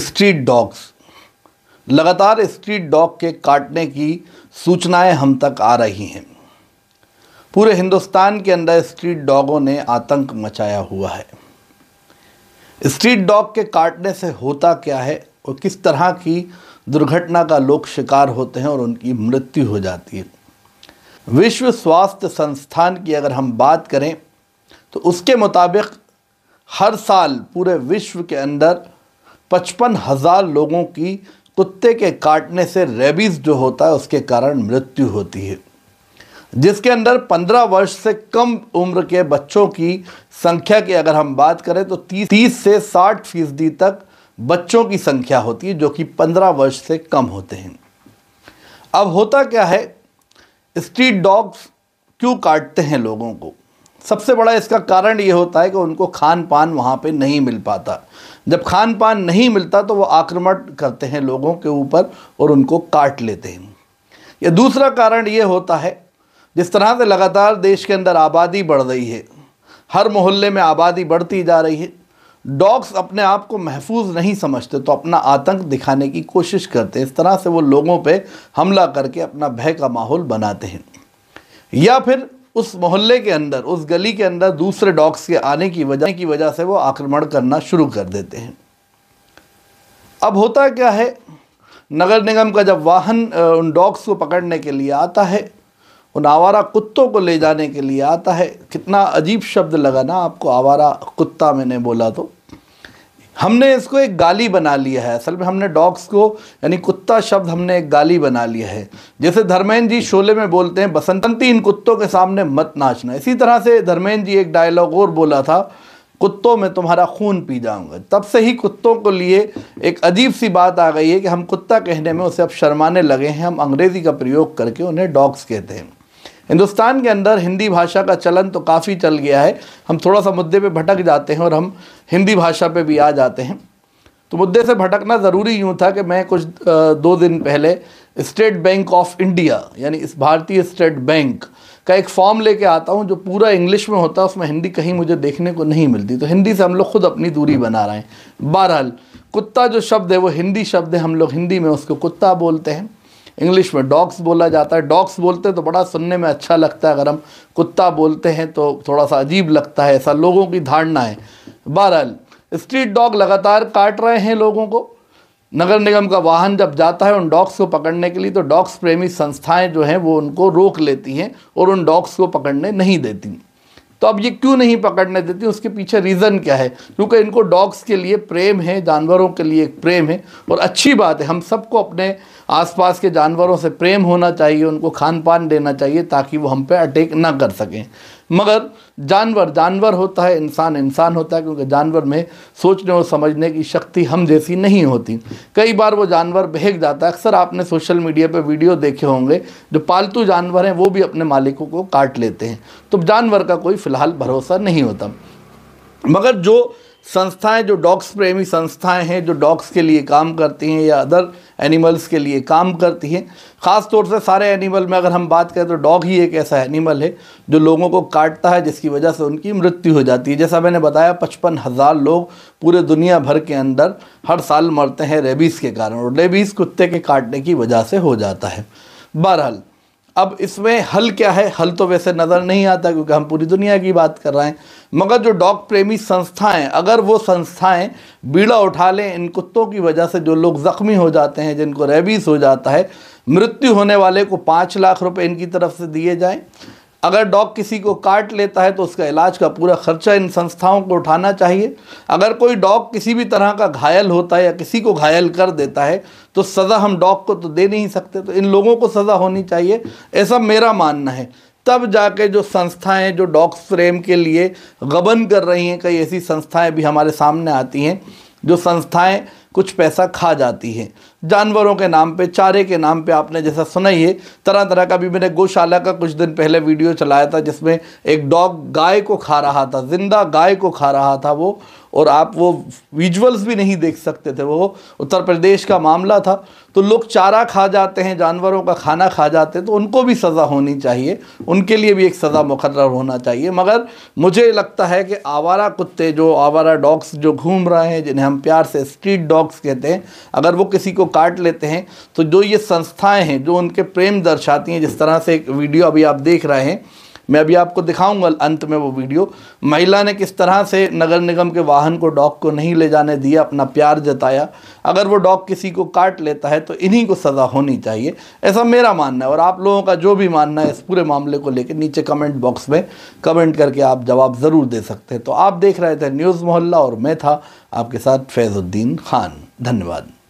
street dogs लगातार street dog के काटने की सूचनाएं हम तक आ रही हैं पूरे हिंदुस्तान के अंदर स्ट्रीट डॉगों ने आतंक मचाया हुआ है स्ट्रीट डॉग के काटने से होता क्या है और किस तरह की दुर्घटना का लोग शिकार होते हैं और उनकी मृत्यु हो जाती है विश्व स्वास्थ्य संस्थान की अगर हम बात करें तो उसके मुताबिक हर साल पूरे विश्व के अंदर पचपन हज़ार लोगों की कुत्ते के काटने से रेबीज़ जो होता है उसके कारण मृत्यु होती है जिसके अंदर पंद्रह वर्ष से कम उम्र के बच्चों की संख्या की अगर हम बात करें तो तीस से साठ फीसदी तक बच्चों की संख्या होती है जो कि पंद्रह वर्ष से कम होते हैं अब होता क्या है स्ट्रीट डॉग्स क्यों काटते हैं लोगों को सबसे बड़ा इसका कारण ये होता है कि उनको खान पान वहाँ पर नहीं मिल पाता जब खान पान नहीं मिलता तो वो आक्रमण करते हैं लोगों के ऊपर और उनको काट लेते हैं या दूसरा कारण ये होता है जिस तरह से लगातार देश के अंदर आबादी बढ़ रही है हर मोहल्ले में आबादी बढ़ती जा रही है डॉग्स अपने आप को महफूज नहीं समझते तो अपना आतंक दिखाने की कोशिश करते हैं इस तरह से वो लोगों पे हमला करके अपना भय का माहौल बनाते हैं या फिर उस मोहल्ले के अंदर उस गली के अंदर दूसरे डॉग्स के आने की वजह की वजह से वो आक्रमण करना शुरू कर देते हैं अब होता क्या है नगर निगम का जब वाहन उन डॉग्स को पकड़ने के लिए आता है उन आवारा कुत्तों को ले जाने के लिए आता है कितना अजीब शब्द लगा ना आपको आवारा कुत्ता मैंने बोला तो हमने इसको एक गाली बना लिया है असल में हमने डॉग्स को यानी कुत्ता शब्द हमने एक गाली बना लिया है जैसे धर्मेंद्र जी शोले में बोलते हैं बसंतंती इन कुत्तों के सामने मत नाचना इसी तरह से धर्मेंद्र जी एक डायलॉग और बोला था कुत्तों में तुम्हारा खून पी जाऊंगा तब से ही कुत्तों को लिए एक अजीब सी बात आ गई है कि हम कुत्ता कहने में उसे अब शर्माने लगे हैं हम अंग्रेज़ी का प्रयोग करके उन्हें डॉग्स कहते हैं हिंदुस्तान के अंदर हिंदी भाषा का चलन तो काफ़ी चल गया है हम थोड़ा सा मुद्दे पे भटक जाते हैं और हम हिंदी भाषा पे भी आ जाते हैं तो मुद्दे से भटकना ज़रूरी यूँ था कि मैं कुछ दो दिन पहले स्टेट बैंक ऑफ इंडिया यानी इस भारतीय स्टेट बैंक का एक फॉर्म लेके आता हूँ जो पूरा इंग्लिश में होता है उसमें हिंदी कहीं मुझे देखने को नहीं मिलती तो हिंदी से हम लोग खुद अपनी दूरी बना रहे हैं बहरहाल कुत्ता जो शब्द है वो हिंदी शब्द है हम लोग हिंदी में उसको कुत्ता बोलते हैं इंग्लिश में डॉग्स बोला जाता है डॉग्स बोलते हैं तो बड़ा सुनने में अच्छा लगता है अगर हम कुत्ता बोलते हैं तो थोड़ा सा अजीब लगता है ऐसा लोगों की धारणा है बहरहाल स्ट्रीट डॉग लगातार काट रहे हैं लोगों को नगर निगम का वाहन जब जाता है उन डॉग्स को पकड़ने के लिए तो डॉग्स प्रेमी संस्थाएं जो हैं वो उनको रोक लेती हैं और उन डॉग्स को पकड़ने नहीं देती तो अब ये क्यों नहीं पकड़ने देती उसके पीछे रीज़न क्या है क्योंकि इनको डॉग्स के लिए प्रेम है जानवरों के लिए एक प्रेम है और अच्छी बात है हम सबको अपने आसपास के जानवरों से प्रेम होना चाहिए उनको खान पान देना चाहिए ताकि वो हम पे अटैक ना कर सकें मगर जानवर जानवर होता है इंसान इंसान होता है क्योंकि जानवर में सोचने और समझने की शक्ति हम जैसी नहीं होती कई बार वो जानवर बहक जाता है अक्सर आपने सोशल मीडिया पर वीडियो देखे होंगे जो पालतू जानवर हैं वो भी अपने मालिकों को काट लेते हैं तो जानवर का कोई फ़िलहाल भरोसा नहीं होता मगर जो संस्थाएं जो डॉग्स प्रेमी संस्थाएं हैं जो डॉग्स के लिए काम करती हैं या अदर एनिमल्स के लिए काम करती हैं ख़ास तौर से सारे एनिमल में अगर हम बात करें तो डॉग ही एक ऐसा एनिमल है जो लोगों को काटता है जिसकी वजह से उनकी मृत्यु हो जाती है जैसा मैंने बताया पचपन हज़ार लोग पूरे दुनिया भर के अंदर हर साल मरते हैं रेबीज़ के कारण और रेबीज़ कुत्ते के काटने की वजह से हो जाता है बहरहाल अब इसमें हल क्या है हल तो वैसे नज़र नहीं आता क्योंकि हम पूरी दुनिया की बात कर रहे हैं मगर जो डॉग प्रेमी संस्थाएं अगर वो संस्थाएं बीड़ा उठा लें इन कुत्तों की वजह से जो लोग ज़ख्मी हो जाते हैं जिनको रेबीज हो जाता है मृत्यु होने वाले को पाँच लाख रुपए इनकी तरफ से दिए जाएँ अगर डॉग किसी को काट लेता है तो उसका इलाज का पूरा खर्चा इन संस्थाओं को उठाना चाहिए अगर कोई डॉग किसी भी तरह का घायल होता है या किसी को घायल कर देता है तो सज़ा हम डॉग को तो दे नहीं सकते तो इन लोगों को सज़ा होनी चाहिए ऐसा मेरा मानना है तब जाके जो संस्थाएं जो डॉग्स फ्रेम के लिए गबन कर रही हैं कई ऐसी संस्थाएं भी हमारे सामने आती हैं जो संस्थाएं कुछ पैसा खा जाती है जानवरों के नाम पे चारे के नाम पे आपने जैसा सुना ही है तरह तरह का भी मैंने गौशाला का कुछ दिन पहले वीडियो चलाया था जिसमें एक डॉग गाय को खा रहा था ज़िंदा गाय को खा रहा था वो और आप वो विजुअल्स भी नहीं देख सकते थे वो उत्तर प्रदेश का मामला था तो लोग चारा खा जाते हैं जानवरों का खाना खा जाते हैं तो उनको भी सज़ा होनी चाहिए उनके लिए भी एक सज़ा मुकर होना चाहिए मगर मुझे लगता है कि आवारा कुत्ते जो आवारा डॉग्स जो घूम रहे हैं जिन्हें हम प्यार से स्ट्रीट डॉग डॉग्स कहते हैं अगर वो किसी को काट लेते हैं तो जो ये संस्थाएं हैं जो उनके प्रेम दर्शाती हैं जिस तरह से एक वीडियो अभी आप देख रहे हैं मैं अभी आपको दिखाऊंगा अंत में वो वीडियो महिला ने किस तरह से नगर निगम के वाहन को डॉग को नहीं ले जाने दिया अपना प्यार जताया अगर वो डॉग किसी को काट लेता है तो इन्हीं को सज़ा होनी चाहिए ऐसा मेरा मानना है और आप लोगों का जो भी मानना है इस पूरे मामले को लेकर नीचे कमेंट बॉक्स में कमेंट करके आप जवाब ज़रूर दे सकते हैं तो आप देख रहे थे न्यूज़ मोहल्ला और मैं था आपके साथ फैज़ुद्दीन खान धन्यवाद